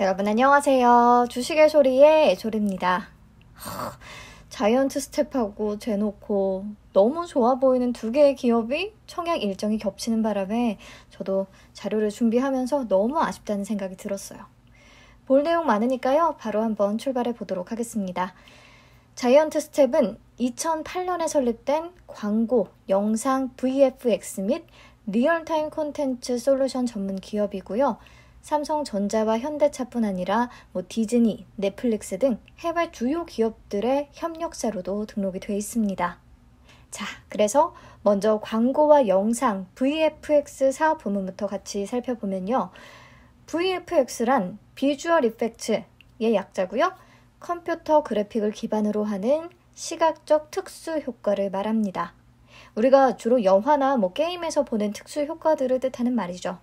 여러분 안녕하세요. 주식의 소리의 조소리입니다 자이언트 스텝하고 제노코 너무 좋아 보이는 두 개의 기업이 청약 일정이 겹치는 바람에 저도 자료를 준비하면서 너무 아쉽다는 생각이 들었어요. 볼 내용 많으니까요. 바로 한번 출발해 보도록 하겠습니다. 자이언트 스텝은 2008년에 설립된 광고, 영상, VFX 및 리얼타임 콘텐츠 솔루션 전문 기업이고요. 삼성전자와 현대차뿐 아니라 뭐 디즈니, 넷플릭스 등 해외 주요 기업들의 협력사로도 등록이 되어 있습니다. 자, 그래서 먼저 광고와 영상 VFX 사업 부문부터 같이 살펴보면요. VFX란 비주얼 이펙트의 약자고요. 컴퓨터 그래픽을 기반으로 하는 시각적 특수 효과를 말합니다. 우리가 주로 영화나 뭐 게임에서 보는 특수 효과들을 뜻하는 말이죠.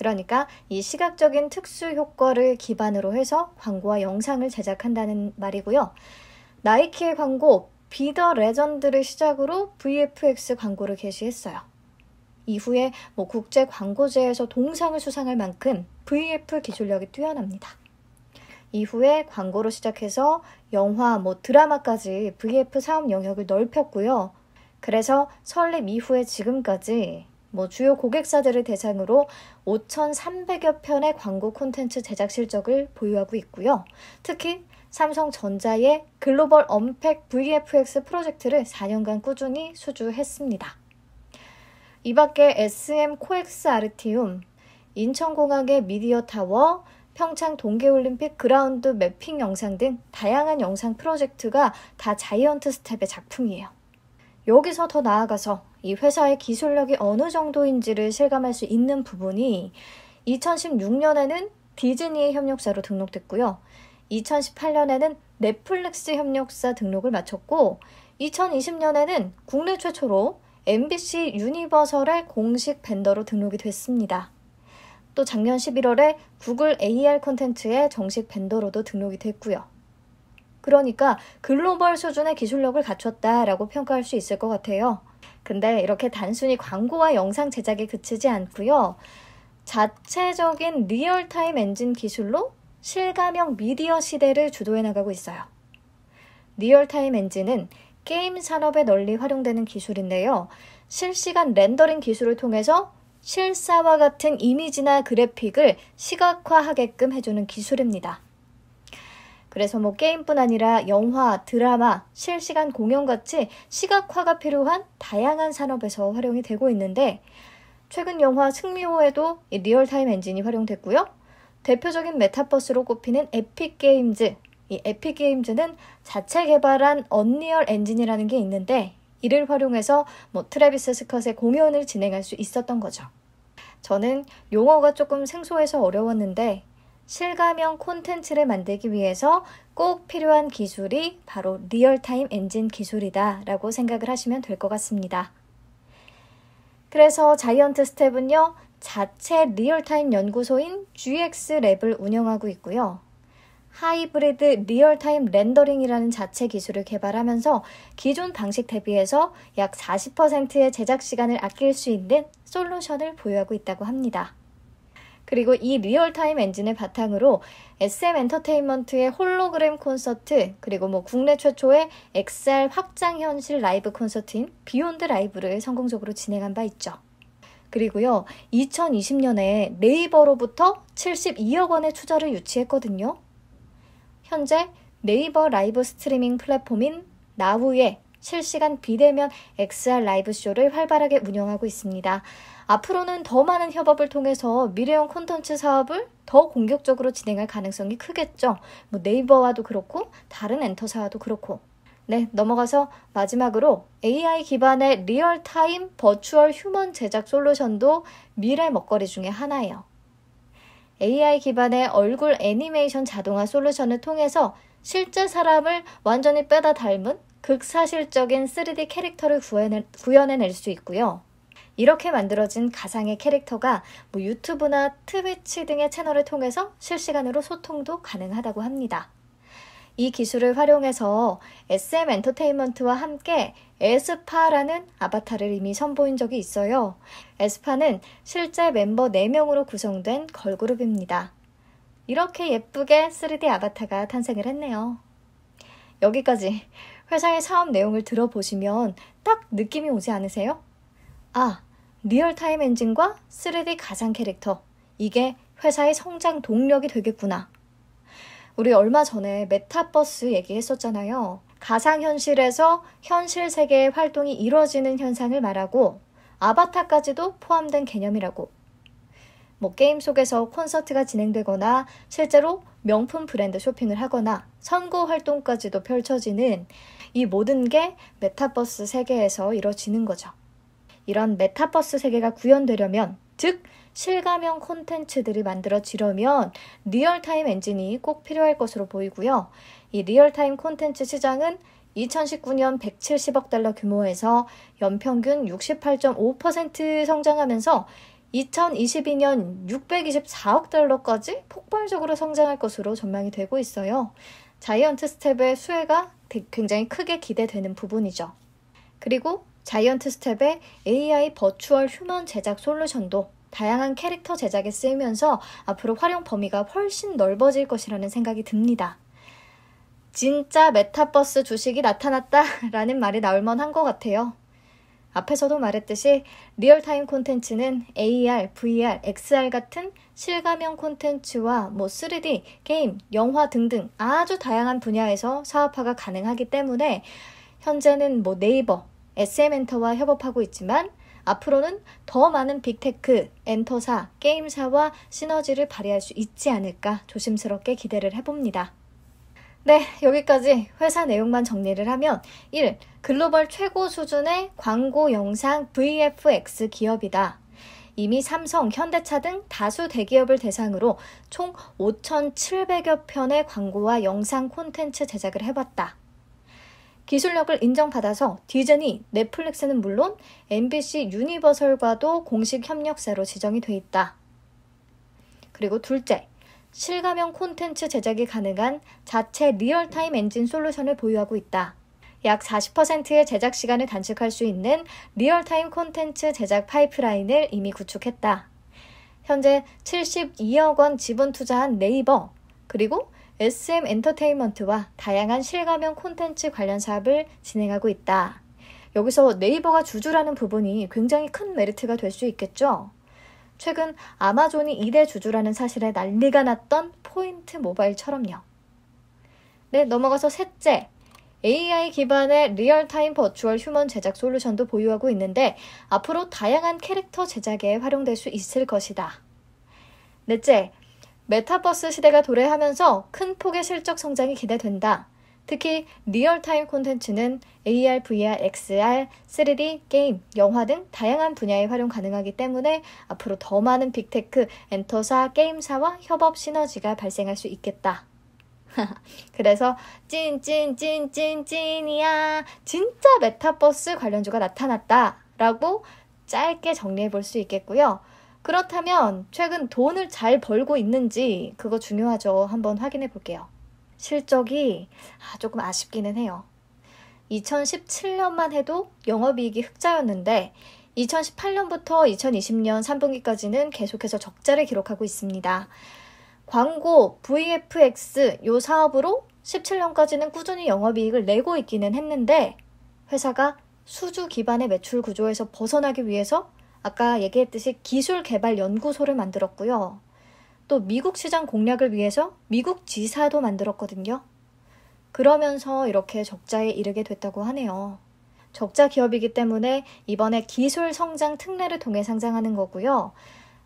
그러니까 이 시각적인 특수 효과를 기반으로 해서 광고와 영상을 제작한다는 말이고요. 나이키의 광고 비더 레전드를 시작으로 VFX 광고를 개시했어요 이후에 뭐 국제 광고제에서 동상을 수상할 만큼 VF 기술력이 뛰어납니다. 이후에 광고로 시작해서 영화, 뭐 드라마까지 VF 사업 영역을 넓혔고요. 그래서 설립 이후에 지금까지 뭐 주요 고객사들을 대상으로 5,300여 편의 광고 콘텐츠 제작 실적을 보유하고 있고요. 특히 삼성전자의 글로벌 언팩 VFX 프로젝트를 4년간 꾸준히 수주했습니다. 이 밖에 SM 코엑스 아르티움, 인천공항의 미디어 타워, 평창 동계올림픽 그라운드 맵핑 영상 등 다양한 영상 프로젝트가 다 자이언트 스텝의 작품이에요. 여기서 더 나아가서 이 회사의 기술력이 어느 정도인지를 실감할 수 있는 부분이 2016년에는 디즈니의 협력사로 등록됐고요. 2018년에는 넷플릭스 협력사 등록을 마쳤고 2020년에는 국내 최초로 MBC 유니버설의 공식 벤더로 등록이 됐습니다. 또 작년 11월에 구글 AR 콘텐츠의 정식 벤더로도 등록이 됐고요. 그러니까 글로벌 수준의 기술력을 갖췄다라고 평가할 수 있을 것 같아요. 근데 이렇게 단순히 광고와 영상 제작에 그치지 않고요. 자체적인 리얼타임 엔진 기술로 실감형 미디어 시대를 주도해 나가고 있어요. 리얼타임 엔진은 게임 산업에 널리 활용되는 기술인데요. 실시간 렌더링 기술을 통해서 실사와 같은 이미지나 그래픽을 시각화하게끔 해주는 기술입니다. 그래서 뭐 게임뿐 아니라 영화, 드라마, 실시간 공연 같이 시각화가 필요한 다양한 산업에서 활용이 되고 있는데 최근 영화 승리호에도 리얼타임 엔진이 활용됐고요. 대표적인 메타버스로 꼽히는 에픽게임즈. 이 에픽게임즈는 자체 개발한 언리얼 엔진이라는 게 있는데 이를 활용해서 뭐 트래비스 스컷의 공연을 진행할 수 있었던 거죠. 저는 용어가 조금 생소해서 어려웠는데 실감형 콘텐츠를 만들기 위해서 꼭 필요한 기술이 바로 리얼타임 엔진 기술이다라고 생각을 하시면 될 것 같습니다. 그래서 자이언트 스텝은요, 자체 리얼타임 연구소인 GX랩을 운영하고 있고요. 하이브리드 리얼타임 렌더링이라는 자체 기술을 개발하면서 기존 방식 대비해서 약 40%의 제작 시간을 아낄 수 있는 솔루션을 보유하고 있다고 합니다. 그리고 이 리얼타임 엔진을 바탕으로 SM 엔터테인먼트의 홀로그램 콘서트, 그리고 뭐 국내 최초의 XR 확장 현실 라이브 콘서트인 비욘드 라이브를 성공적으로 진행한 바 있죠. 그리고요, 2020년에 네이버로부터 72억 원의 투자를 유치했거든요. 현재 네이버 라이브 스트리밍 플랫폼인 나우의 실시간 비대면 XR 라이브 쇼를 활발하게 운영하고 있습니다. 앞으로는 더 많은 협업을 통해서 미래형 콘텐츠 사업을 더 공격적으로 진행할 가능성이 크겠죠. 뭐 네이버와도 그렇고 다른 엔터사와도 그렇고. 네, 넘어가서 마지막으로 AI 기반의 리얼타임 버추얼 휴먼 제작 솔루션도 미래 먹거리 중에 하나예요. AI 기반의 얼굴 애니메이션 자동화 솔루션을 통해서 실제 사람을 완전히 빼다 닮은 극사실적인 3D 캐릭터를 구현해, 낼 수 있고요. 이렇게 만들어진 가상의 캐릭터가 뭐 유튜브나 트위치 등의 채널을 통해서 실시간으로 소통도 가능하다고 합니다. 이 기술을 활용해서 SM 엔터테인먼트와 함께 에스파라는 아바타를 이미 선보인 적이 있어요. 에스파는 실제 멤버 4명으로 구성된 걸그룹입니다. 이렇게 예쁘게 3D 아바타가 탄생을 했네요. 여기까지 회사의 사업 내용을 들어보시면 딱 느낌이 오지 않으세요? 아, 리얼타임 엔진과 3D 가상 캐릭터. 이게 회사의 성장 동력이 되겠구나. 우리 얼마 전에 메타버스 얘기했었잖아요. 가상현실에서 현실 세계의 활동이 이루어지는 현상을 말하고 아바타까지도 포함된 개념이라고. 뭐 게임 속에서 콘서트가 진행되거나 실제로 명품 브랜드 쇼핑을 하거나 선거 활동까지도 펼쳐지는 이 모든 게 메타버스 세계에서 이뤄지는 거죠. 이런 메타버스 세계가 구현되려면 즉 실감형 콘텐츠들이 만들어지려면 리얼타임 엔진이 꼭 필요할 것으로 보이고요. 이 리얼타임 콘텐츠 시장은 2019년 170억 달러 규모에서 연평균 68.5% 성장하면서 2022년 624억 달러까지 폭발적으로 성장할 것으로 전망이 되고 있어요. 자이언트 스텝의 수혜가 굉장히 크게 기대되는 부분이죠. 그리고 자이언트 스텝의 AI 버추얼 휴먼 제작 솔루션도 다양한 캐릭터 제작에 쓰이면서 앞으로 활용 범위가 훨씬 넓어질 것이라는 생각이 듭니다. 진짜 메타버스 주식이 나타났다 라는 말이 나올 만한 것 같아요. 앞에서도 말했듯이 리얼타임 콘텐츠는 AR, VR, XR 같은 실감형 콘텐츠와 뭐 3D, 게임, 영화 등등 아주 다양한 분야에서 사업화가 가능하기 때문에 현재는 뭐 네이버, SM 엔터와 협업하고 있지만 앞으로는 더 많은 빅테크, 엔터사, 게임사와 시너지를 발휘할 수 있지 않을까 조심스럽게 기대를 해봅니다. 네, 여기까지 회사 내용만 정리를 하면 1. 글로벌 최고 수준의 광고 영상 VFX 기업이다. 이미 삼성, 현대차 등 다수 대기업을 대상으로 총 5,700여 편의 광고와 영상 콘텐츠 제작을 해봤다. 기술력을 인정받아서 디즈니, 넷플릭스는 물론 MBC 유니버설과도 공식 협력사로 지정이 돼 있다. 그리고 둘째, 실감형 콘텐츠 제작이 가능한 자체 리얼타임 엔진 솔루션을 보유하고 있다. 약 40%의 제작 시간을 단축할 수 있는 리얼타임 콘텐츠 제작 파이프라인을 이미 구축했다. 현재 72억 원 지분 투자한 네이버, 그리고 SM 엔터테인먼트와 다양한 실감형 콘텐츠 관련 사업을 진행하고 있다. 여기서 네이버가 주주라는 부분이 굉장히 큰 메리트가 될 수 있겠죠? 최근 아마존이 이대 주주라는 사실에 난리가 났던 포인트 모바일처럼요. 네, 넘어가서 셋째. AI 기반의 리얼타임 버추얼 휴먼 제작 솔루션도 보유하고 있는데 앞으로 다양한 캐릭터 제작에 활용될 수 있을 것이다. 넷째, 메타버스 시대가 도래하면서 큰 폭의 실적 성장이 기대된다. 특히 리얼타임 콘텐츠는 AR, VR, XR, 3D, 게임, 영화 등 다양한 분야에 활용 가능하기 때문에 앞으로 더 많은 빅테크, 엔터사, 게임사와 협업 시너지가 발생할 수 있겠다. 그래서 찐찐찐찐찐이야 진짜 메타버스 관련주가 나타났다 라고 짧게 정리해 볼 수 있겠고요. 그렇다면 최근 돈을 잘 벌고 있는지 그거 중요하죠. 한번 확인해 볼게요. 실적이 아, 조금 아쉽기는 해요. 2017년만 해도 영업이익이 흑자였는데 2018년부터 2020년 3분기까지는 계속해서 적자를 기록하고 있습니다. 광고, VFX 요 사업으로 17년까지는 꾸준히 영업이익을 내고 있기는 했는데 회사가 수주 기반의 매출 구조에서 벗어나기 위해서 아까 얘기했듯이 기술 개발 연구소를 만들었고요. 또 미국 시장 공략을 위해서 미국 지사도 만들었거든요. 그러면서 이렇게 적자에 이르게 됐다고 하네요. 적자 기업이기 때문에 이번에 기술 성장 특례를 통해 상장하는 거고요.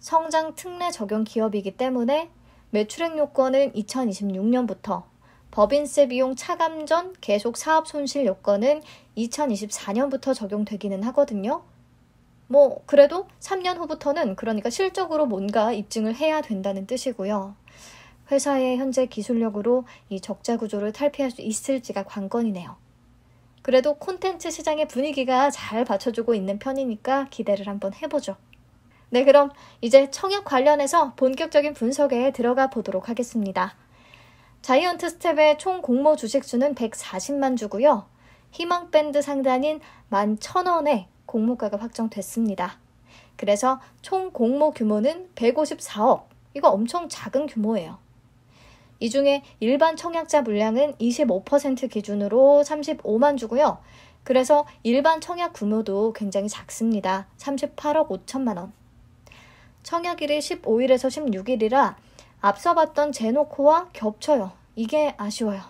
성장 특례 적용 기업이기 때문에 매출액 요건은 2026년부터 법인세 비용 차감 전 계속 사업 손실 요건은 2024년부터 적용되기는 하거든요. 뭐 그래도 3년 후부터는 그러니까 실적으로 뭔가 입증을 해야 된다는 뜻이고요. 회사의 현재 기술력으로 이 적자 구조를 탈피할 수 있을지가 관건이네요. 그래도 콘텐츠 시장의 분위기가 잘 받쳐주고 있는 편이니까 기대를 한번 해보죠. 네, 그럼 이제 청약 관련해서 본격적인 분석에 들어가 보도록 하겠습니다. 자이언트 스텝의 총 공모 주식수는 140만 주고요. 희망밴드 상단인 11,000원에 공모가가 확정됐습니다. 그래서 총 공모 규모는 154억. 이거 엄청 작은 규모예요. 이 중에 일반 청약자 물량은 25% 기준으로 35만 주고요. 그래서 일반 청약 규모도 굉장히 작습니다. 38억 5천만 원. 청약일이 15일에서 16일이라 앞서 봤던 제노코와 겹쳐요. 이게 아쉬워요.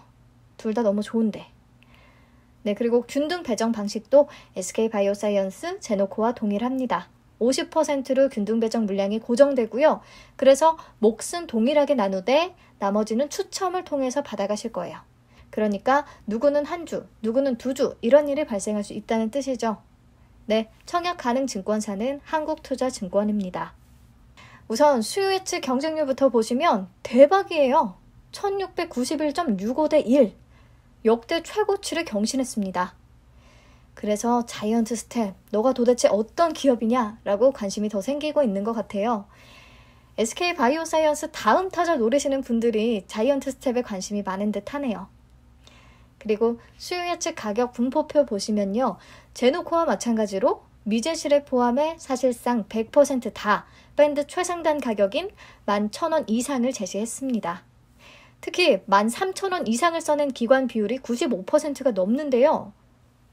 둘 다 너무 좋은데. 네, 그리고 균등 배정 방식도 SK 바이오사이언스 제노코와 동일합니다. 50%로 균등 배정 물량이 고정되고요. 그래서 몫은 동일하게 나누되 나머지는 추첨을 통해서 받아가실 거예요. 그러니까 누구는 한 주, 누구는 두 주 이런 일이 발생할 수 있다는 뜻이죠. 네, 청약 가능 증권사는 한국투자증권입니다. 우선 수요 예측 경쟁률부터 보시면 대박이에요. 1691.65 대 1. 역대 최고치를 경신했습니다. 그래서 자이언트 스텝, 너가 도대체 어떤 기업이냐라고 관심이 더 생기고 있는 것 같아요. SK 바이오사이언스 다음 타자 노리시는 분들이 자이언트 스텝에 관심이 많은 듯 하네요. 그리고 수요 예측 가격 분포표 보시면요. 제노코와 마찬가지로 미제실을 포함해 사실상 100%다 밴드 최상단 가격인 11,000원 이상을 제시했습니다. 특히 13,000원 이상을 써낸 기관 비율이 95%가 넘는데요.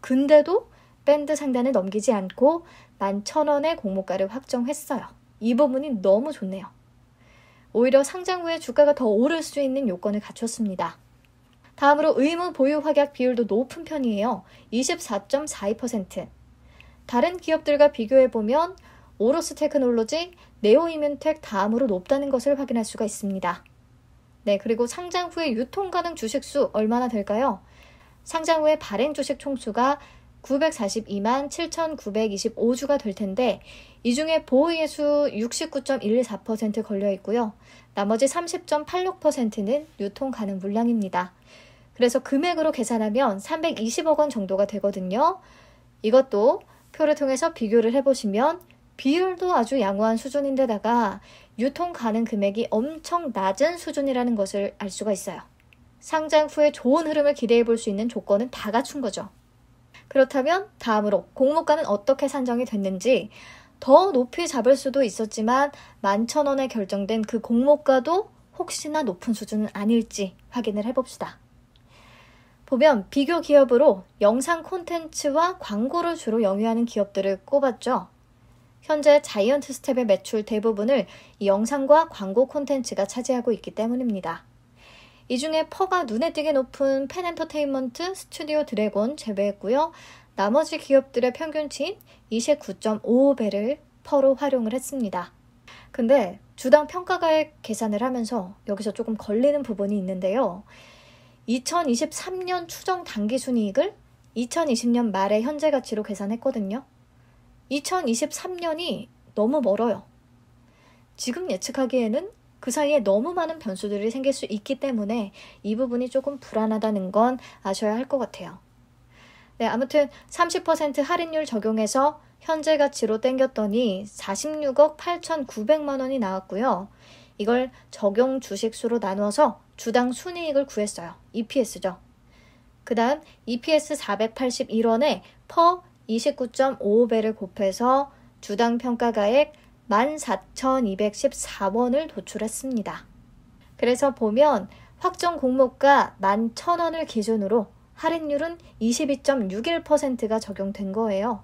근데도 밴드 상단을 넘기지 않고 11,000원의 공모가를 확정했어요. 이 부분이 너무 좋네요. 오히려 상장 후에 주가가 더 오를 수 있는 요건을 갖췄습니다. 다음으로 의무 보유 확약 비율도 높은 편이에요. 24.42%. 다른 기업들과 비교해보면 오로스 테크놀로지, 네오이면텍 다음으로 높다는 것을 확인할 수가 있습니다. 네, 그리고 상장 후에 유통 가능 주식 수 얼마나 될까요? 상장 후에 발행 주식 총수가 942만 7,925주가 될 텐데 이 중에 보호의수 6 9 1 4 걸려 있고요. 나머지 30.86%는 유통 가능 물량입니다. 그래서 금액으로 계산하면 320억 원 정도가 되거든요. 이것도 표를 통해서 비교를 해보시면 비율도 아주 양호한 수준인데다가 유통 가능 금액이 엄청 낮은 수준이라는 것을 알 수가 있어요. 상장 후에 좋은 흐름을 기대해 볼 수 있는 조건은 다 갖춘 거죠. 그렇다면 다음으로 공모가는 어떻게 산정이 됐는지 더 높이 잡을 수도 있었지만 만 천 원에 결정된 그 공모가도 혹시나 높은 수준은 아닐지 확인을 해봅시다. 보면 비교 기업으로 영상 콘텐츠와 광고를 주로 영위하는 기업들을 꼽았죠. 현재 자이언트 스텝의 매출 대부분을 영상과 광고 콘텐츠가 차지하고 있기 때문입니다. 이 중에 퍼가 눈에 띄게 높은 팬 엔터테인먼트, 스튜디오 드래곤 제외했고요. 나머지 기업들의 평균치인 29.55배를 퍼로 활용을 했습니다. 근데 주당 평가가액 계산을 하면서 여기서 조금 걸리는 부분이 있는데요. 2023년 추정 단기 순이익을 2020년 말의 현재 가치로 계산했거든요. 2023년이 너무 멀어요. 지금 예측하기에는 그 사이에 너무 많은 변수들이 생길 수 있기 때문에 이 부분이 조금 불안하다는 건 아셔야 할 것 같아요. 네, 아무튼 30% 할인율 적용해서 현재 가치로 땡겼더니 46억 8,900만 원이 나왔고요. 이걸 적용 주식수로 나누어서 주당 순이익을 구했어요. EPS죠. 그 다음 EPS 481원에 퍼 29.55배를 곱해서 주당 평가가액 14,214원을 도출했습니다. 그래서 보면 확정 공모가 11,000원을 기준으로 할인율은 22.61%가 적용된 거예요.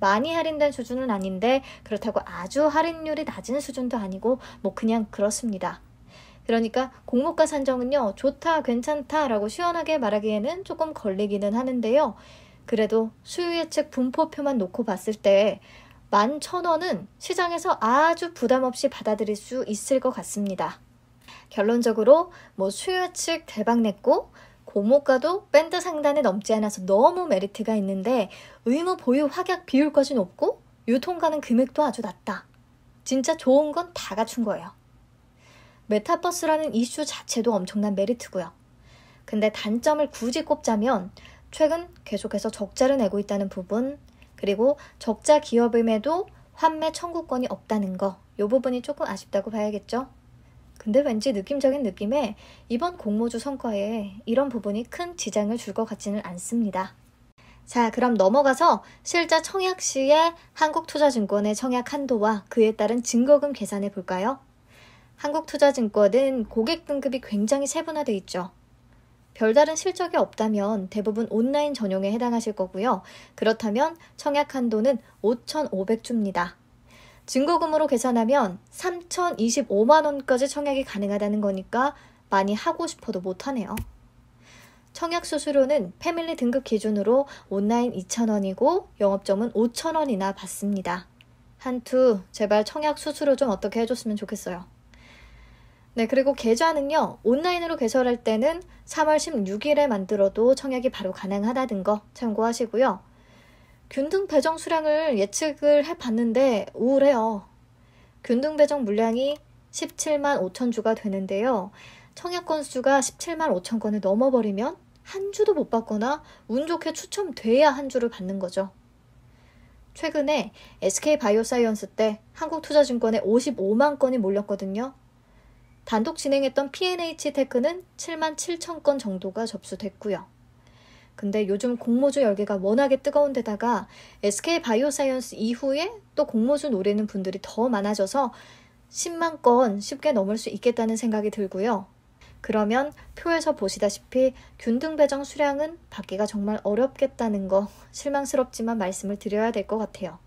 많이 할인된 수준은 아닌데 그렇다고 아주 할인율이 낮은 수준도 아니고 뭐 그냥 그렇습니다. 그러니까 공모가 산정은요, 좋다, 괜찮다 라고 시원하게 말하기에는 조금 걸리기는 하는데요. 그래도 수요예측 분포표만 놓고 봤을 때 11,000원은 시장에서 아주 부담 없이 받아들일 수 있을 것 같습니다. 결론적으로 뭐 수요측 예 대박 냈고 고모가도 밴드 상단에 넘지 않아서 너무 메리트가 있는데 의무 보유 확약 비율까지 높고 유통가는 금액도 아주 낮다. 진짜 좋은 건 다 갖춘 거예요. 메타버스라는 이슈 자체도 엄청난 메리트고요. 근데 단점을 굳이 꼽자면 최근 계속해서 적자를 내고 있다는 부분, 그리고 적자 기업임에도 환매 청구권이 없다는 거, 요 부분이 조금 아쉽다고 봐야겠죠? 근데 왠지 느낌적인 느낌에 이번 공모주 성과에 이런 부분이 큰 지장을 줄 것 같지는 않습니다. 자, 그럼 넘어가서 실제 청약 시에 한국투자증권의 청약 한도와 그에 따른 증거금 계산해 볼까요? 한국투자증권은 고객 등급이 굉장히 세분화돼 있죠. 별다른 실적이 없다면 대부분 온라인 전용에 해당하실 거고요. 그렇다면 청약 한도는 5,500주입니다. 증거금으로 계산하면 3,025만원까지 청약이 가능하다는 거니까 많이 하고 싶어도 못하네요. 청약 수수료는 패밀리 등급 기준으로 온라인 2,000원이고 영업점은 5,000원이나 받습니다. 한투, 제발 청약 수수료 좀 어떻게 해줬으면 좋겠어요. 네, 그리고 계좌는요, 온라인으로 개설할 때는 3월 16일에 만들어도 청약이 바로 가능하다는 거 참고하시고요. 균등 배정 수량을 예측을 해봤는데 우울해요. 균등 배정 물량이 17만 5천 주가 되는데요. 청약 건수가 17만 5천 건을 넘어버리면 한 주도 못 받거나 운 좋게 추첨돼야 한 주를 받는 거죠. 최근에 SK 바이오사이언스 때 한국투자증권에 55만 건이 몰렸거든요. 단독 진행했던 P&H 테크는 7만 7천 건 정도가 접수됐고요. 근데 요즘 공모주 열기가 워낙에 뜨거운 데다가 SK 바이오사이언스 이후에 또 공모주 노리는 분들이 더 많아져서 10만 건 쉽게 넘을 수 있겠다는 생각이 들고요. 그러면 표에서 보시다시피 균등 배정 수량은 받기가 정말 어렵겠다는 거 실망스럽지만 말씀을 드려야 될 것 같아요.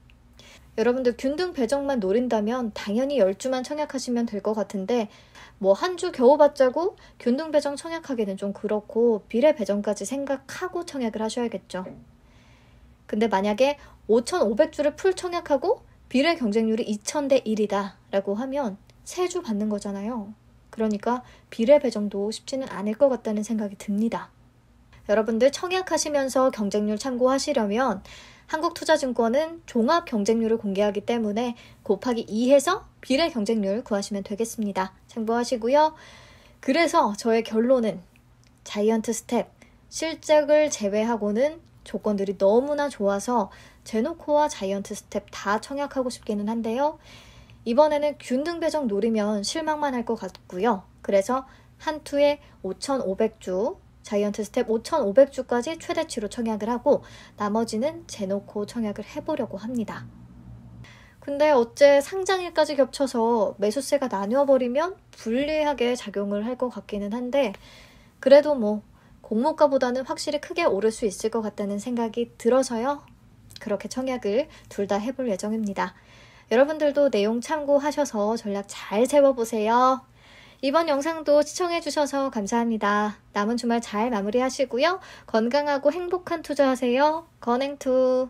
여러분들 균등 배정만 노린다면 당연히 열주만 청약하시면 될 것 같은데 뭐 한 주 겨우 받자고 균등 배정 청약하기는 좀 그렇고 비례 배정까지 생각하고 청약을 하셔야겠죠. 근데 만약에 5,500주를 풀 청약하고 비례 경쟁률이 2,000대 1이다 라고 하면 세 주 받는 거잖아요. 그러니까 비례 배정도 쉽지는 않을 것 같다는 생각이 듭니다. 여러분들 청약하시면서 경쟁률 참고하시려면 한국투자증권은 종합 경쟁률을 공개하기 때문에 곱하기 2해서 비례 경쟁률 구하시면 되겠습니다. 참고하시고요. 그래서 저의 결론은 자이언트 스텝, 실적을 제외하고는 조건들이 너무나 좋아서 제노코와 자이언트 스텝 다 청약하고 싶기는 한데요. 이번에는 균등 배정 노리면 실망만 할 것 같고요. 그래서 한투에 5,500주 자이언트 스텝 5,500주까지 최대치로 청약을 하고 나머지는 재놓고 청약을 해보려고 합니다. 근데 어째 상장일까지 겹쳐서 매수세가 나뉘어버리면 불리하게 작용을 할 것 같기는 한데 그래도 뭐 공모가보다는 확실히 크게 오를 수 있을 것 같다는 생각이 들어서요. 그렇게 청약을 둘 다 해볼 예정입니다. 여러분들도 내용 참고하셔서 전략 잘 세워보세요. 이번 영상도 시청해주셔서 감사합니다. 남은 주말 잘 마무리하시고요. 건강하고 행복한 투자하세요. 건행투!